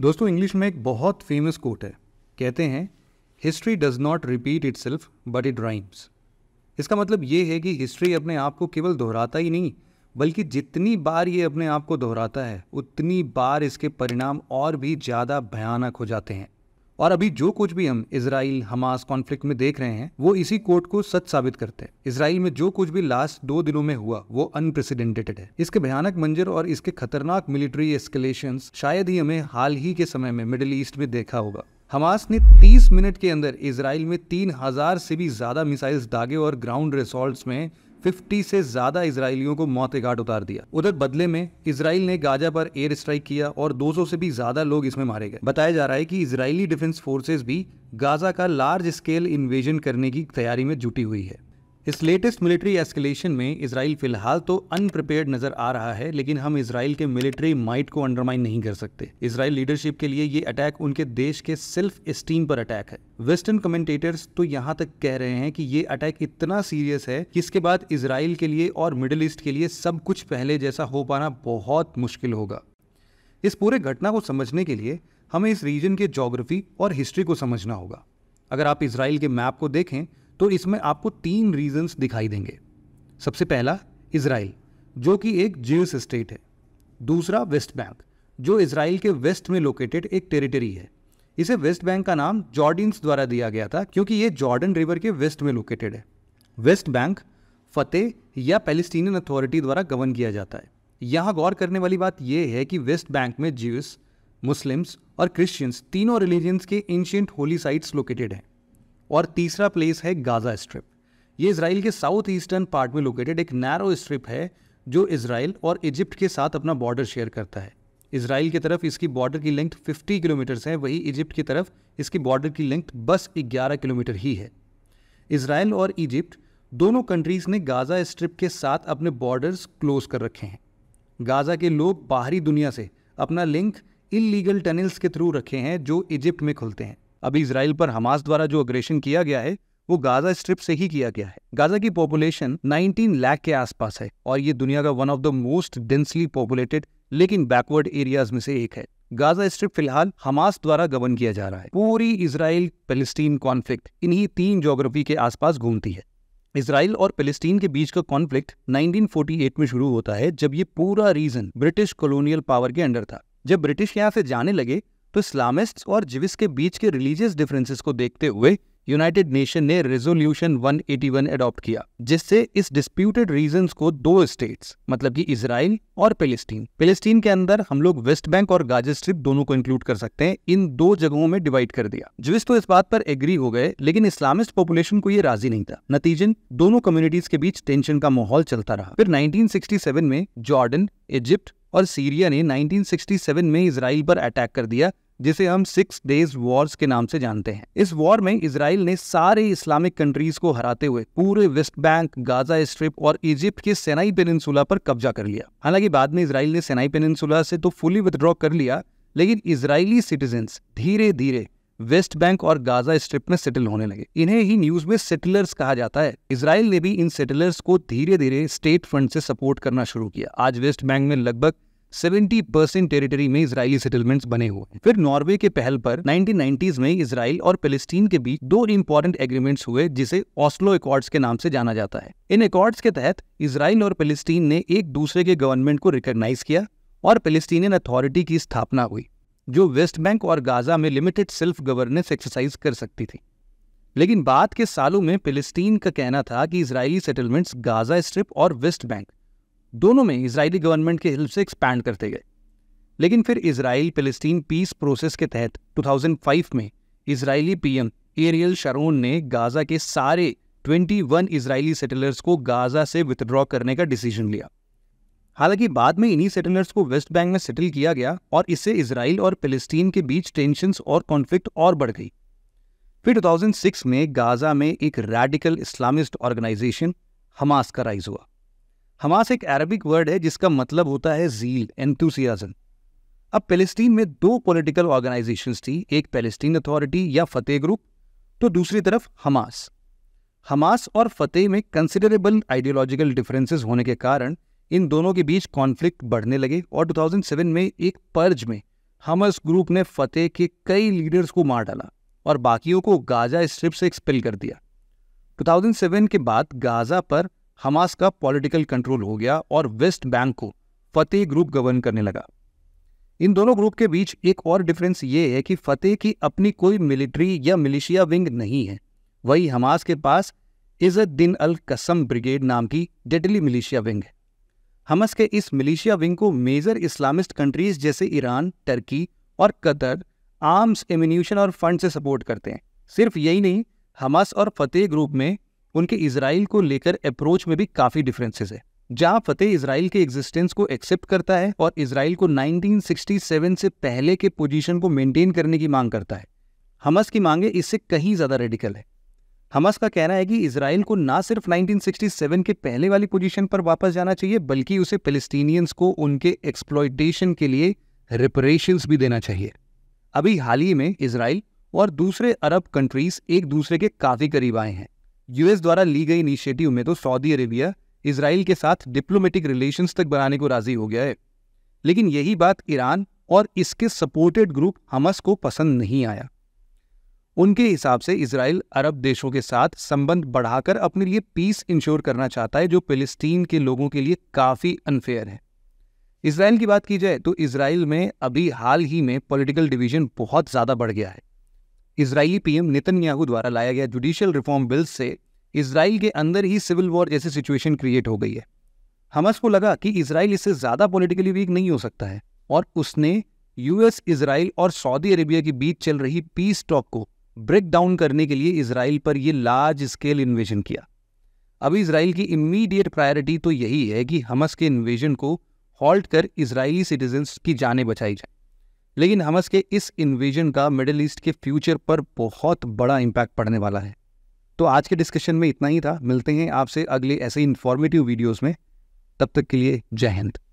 दोस्तों इंग्लिश में एक बहुत फेमस कोट है कहते हैं history does not repeat itself but it rhymes इसका मतलब ये है कि हिस्ट्री अपने आप को केवल दोहराता ही नहीं बल्कि जितनी बार ये अपने आप को दोहराता है उतनी बार इसके परिणाम और भी ज़्यादा भयानक हो जाते हैं और अभी जो कुछ भी हम इसराइल हमास कॉन्फ्लिक्ट में देख रहे हैं वो इसी कोर्ट को सच साबित करते हैं इसराइल में जो कुछ भी लास्ट दो दिनों में हुआ वो अनप्रेसिडेंटेड है इसके भयानक मंजर और इसके खतरनाक मिलिट्री एस्केलेशन शायद ही हमें हाल ही के समय में मिडिल ईस्ट में देखा होगा हमास ने 30 मिनट के अंदर इसराइल में 3000 से भी ज़्यादा मिसाइल्स दागे और ग्राउंड रिसोल्ट में फिफ्टी से ज्यादा इसराइलियों को मौत के घाट उतार दिया उधर बदले में इसराइल ने गाजा पर एयर स्ट्राइक किया और सौ से भी ज्यादा लोग इसमें मारे गए बताया जा रहा है की इसराइली डिफेंस फोर्सेज भी गाजा का लार्ज स्केल इन्वेजन करने की तैयारी में जुटी हुई है इस लेटेस्ट मिलिट्री एस्केलेशन में इसराइल फिलहाल तो अनप्रिपेयर्ड नजर आ रहा है लेकिन हम इसराइल के मिलिट्री माइट को अंडरमाइन नहीं कर सकते इसराइल लीडरशिप के लिए ये अटैक उनके देश के सेल्फ स्टीम पर अटैक है वेस्टर्न कमेंटेटर्स तो यहाँ तक कह रहे हैं कि ये अटैक इतना सीरियस है कि इसके बाद इसराइल के लिए और मिडिल ईस्ट के लिए सब कुछ पहले जैसा हो पाना बहुत मुश्किल होगा इस पूरे घटना को समझने के लिए हमें इस रीजन के जोग्राफी और हिस्ट्री को समझना होगा अगर आप इसराइल के मैप को देखें तो इसमें आपको तीन रीजंस दिखाई देंगे सबसे पहला इसराइल जो कि एक जीवस स्टेट है दूसरा वेस्ट बैंक जो इसराइल के वेस्ट में लोकेटेड एक टेरिटरी है इसे वेस्ट बैंक का नाम जॉर्डिन द्वारा दिया गया था क्योंकि ये जॉर्डन रिवर के वेस्ट में लोकेटेड है वेस्ट बैंक फतेह या पैलेस्टीनियन अथॉरिटी द्वारा गवर्न किया जाता है यहाँ गौर करने वाली बात यह है कि वेस्ट बैंक में जीवस मुस्लिम्स और क्रिश्चियंस तीनों रिलीजियंस के एंशियंट होली साइट्स लोकेटेड हैं और तीसरा प्लेस है गाजा स्ट्रिप ये इसराइल के साउथ ईस्टर्न पार्ट में लोकेटेड एक नैरो स्ट्रिप है जो इसराइल और इजिप्ट के साथ अपना बॉर्डर शेयर करता है इसराइल की तरफ इसकी बॉर्डर की लेंथ 50 किलोमीटर्स है वहीं इजिप्ट की तरफ इसकी बॉर्डर की लेंथ बस 11 किलोमीटर ही है इसराइल और इजिप्ट दोनों कंट्रीज़ ने गाज़ा स्ट्रिप के साथ अपने बॉर्डर्स क्लोज कर रखे हैं गाज़ा के लोग बाहरी दुनिया से अपना लिंक इलीगल टनल्स के थ्रू रखे हैं जो इजिप्ट में खुलते हैं अभी इसराइल पर हमास द्वारा जो अग्रेशन किया गया है वो गाजा स्ट्रिप से ही किया गया है गाजा की पॉपुलेशन 19 लाख के आसपास है और ये दुनिया का one of the most densely populated लेकिन बैकवर्ड एरियाज में से एक है गाजा स्ट्रिप फिलहाल हमास द्वारा गबन किया जा रहा है पूरी इसराइल पेलेस्टीन कॉन्फ्लिक्ट इन्हीं तीन जोग्राफी के आसपास घूमती है इसराइल और पेलेस्टीन के बीच का कॉन्फ्लिक्ट 1948 में शुरू होता है जब ये पूरा रीजन ब्रिटिश कॉलोनियल पावर के अंडर था जब ब्रिटिश यहाँ से जाने लगे तो इस्लामिस्ट और जिविस के बीच के रिलीजियस डिफरेंसेस को देखते हुए यूनाइटेड नेशन ने रेजोल्यूशन 181 अडॉप्ट किया जिससे इस डिस्प्यूटेड रीजन को दो स्टेट्स मतलब कि इसराइल और पेलिस्टीन पेलिस्टीन के अंदर हम लोग वेस्ट बैंक और गाजे स्ट्रिप दोनों को इंक्लूड कर सकते हैं इन दो जगहों में डिवाइड कर दिया जिविस तो इस बात पर एग्री हो गए लेकिन इस्लामिस्ट पॉपुलेशन को ये राजी नहीं था नतीजन दोनों कम्युनिटीज के बीच टेंशन का माहौल चलता रहा फिर सेवन में जॉर्डन इजिप्ट और सीरिया ने 1967 में इसराइल पर अटैक कर दिया जिसे हम सिक्स डेज वॉर्स के नाम से जानते हैं इस वॉर में इसराइल ने सारे इस्लामिक कंट्रीज को हराते हुए पूरे वेस्ट बैंक गाजा स्ट्रिप और इजिप्ट के सेनाई पेनिनसुला पर कब्जा कर लिया हालांकि बाद में इसराइल ने सेनाई पेनिनसुला से तो फुली विदड्रॉ कर लिया लेकिन इसराइली सिटीजन्स धीरे धीरे वेस्ट बैंक और गाजा स्ट्रिप में सेटल होने लगे इन्हें ही न्यूज में सेटलर्स कहा जाता है इसराइल ने भी इन सेटलर्स को धीरे धीरे स्टेट फंड से सपोर्ट करना शुरू किया आज वेस्ट बैंक में लगभग 70 परसेंट टेरिटरी में इसराइली सेटलमेंट्स बने हुए हैं फिर नॉर्वे के पहल पर 1990s में इसराइल और पेलेस्टीन के बीच दो इम्पोर्टेंट एग्रीमेंट्स हुए जिसे ऑस्लो एकॉर्ड्स के नाम से जाना जाता है इन एकॉर्ड्स के तहत इसराइल और पेलेस्टीन ने एक दूसरे के गवर्नमेंट को रिकॉग्नाइज किया और फेलिस्टीनियन अथॉरिटी की स्थापना हुई जो वेस्ट बैंक और गाजा में लिमिटेड सेल्फ गवर्नेंस एक्सरसाइज कर सकती थी लेकिन बाद के सालों में फिलिस्तीन का कहना था कि इसराइली सेटलमेंट्स गाजा स्ट्रिप और वेस्ट बैंक दोनों में इसराइली गवर्नमेंट के हेल्प से एक्सपैंड करते गए लेकिन फिर इसराइल फिलिस्तीन पीस प्रोसेस के तहत 2005 में इसराइली पीएम एरियल शरोन ने गाजा के सारे 21 इसराइली सेटलर्स को गाजा से विथड्रॉ करने का डिसीजन लिया हालांकि बाद में इन्हीं सेटलर्स को वेस्ट बैंक में सेटल किया गया और इससे इसराइल और फिलिस्तीन के बीच टेंशन और कॉन्फ्लिक्ट और बढ़ गई फिर 2006 में गाजा में एक रेडिकल इस्लामिस्ट ऑर्गेनाइजेशन हमास का राइज हुआ हमास एक अरबिक वर्ड है जिसका मतलब होता है जील एंथुसियाजम अब फेलिस्तीन में दो पॉलिटिकल ऑर्गेनाइजेशन थी एक पेलेस्टीन अथॉरिटी या फतेह ग्रुप तो दूसरी तरफ हमास हमास और फतेह में कंसिडरेबल आइडियोलॉजिकल डिफरेंसेस होने के कारण इन दोनों के बीच कॉन्फ्लिक्ट बढ़ने लगे और 2007 में एक पर्ज में हमस ग्रुप ने फतेह के कई लीडर्स को मार डाला और बाकियों को गाजा स्ट्रिप से एक्सपेल कर दिया 2007 के बाद गाजा पर हमास का पॉलिटिकल कंट्रोल हो गया और वेस्ट बैंक को फतेह ग्रुप गवर्न करने लगा इन दोनों ग्रुप के बीच एक और डिफरेंस ये है कि फतेह की अपनी कोई मिलिट्री या मिलिशिया विंग नहीं है वही हमास के पास इज़त दिन अल कसम ब्रिगेड नाम की डेडली मिलिशिया विंग है हमस के इस मिलिशिया विंग को मेजर इस्लामिस्ट कंट्रीज जैसे ईरान टर्की और कतर आर्म्स एम्यूशन और फंड से सपोर्ट करते हैं सिर्फ यही नहीं हमस और फतेह ग्रुप में उनके इसराइल को लेकर अप्रोच में भी काफ़ी डिफरेंसेस है जहां फतेह इसराइल के एग्जिस्टेंस को एक्सेप्ट करता है और इसराइल को 1967 से पहले के पोजीशन को मेंटेन करने की मांग करता है हमस की मांगे इससे कहीं ज़्यादा रेडिकल है हमास का कहना है कि इसराइल को ना सिर्फ 1967 के पहले वाली पोजीशन पर वापस जाना चाहिए बल्कि उसे पेलेस्टीनियंस को उनके एक्सप्लॉयटेशन के लिए रिपरेशंस भी देना चाहिए अभी हाल ही में इसराइल और दूसरे अरब कंट्रीज एक दूसरे के काफ़ी करीब आए हैं यूएस द्वारा ली गई इनिशिएटिव में तो सऊदी अरेबिया इसराइल के साथ डिप्लोमेटिक रिलेशन तक बनाने को राजी हो गया है लेकिन यही बात ईरान और इसके सपोर्टेड ग्रुप हमस को पसंद नहीं आया उनके हिसाब से इसराइल अरब देशों के साथ संबंध बढ़ाकर अपने लिए पीस इंश्योर करना चाहता है जो फिलिस्तीन के लोगों के लिए काफ़ी अनफेयर है इसराइल की बात की जाए तो इसराइल में अभी हाल ही में पॉलिटिकल डिवीजन बहुत ज़्यादा बढ़ गया है इसराइली पीएम नितन्याहू द्वारा लाया गया जुडिशियल रिफॉर्म बिल से इसराइल के अंदर ही सिविल वॉर जैसी सिचुएशन क्रिएट हो गई है हमस को लगा कि इसराइल इससे ज़्यादा पॉलिटिकली वीक नहीं हो सकता है और उसने यूएस इसराइल और सऊदी अरेबिया के बीच चल रही पीस टॉक को ब्रेक डाउन करने के लिए इसराइल पर यह लार्ज स्केल इन्वेजन किया अभी इसराइल की इमीडिएट प्रायोरिटी तो यही है कि हमस के इन्वेजन को हॉल्ट कर इसराइली सिटीजन्स की जाने बचाई जाए लेकिन हमस के इस इन्वेजन का मिडल ईस्ट के फ्यूचर पर बहुत बड़ा इम्पैक्ट पड़ने वाला है तो आज के डिस्कशन में इतना ही था मिलते हैं आपसे अगले ऐसे इन्फॉर्मेटिव वीडियोज़ में तब तक के लिए जय हिंद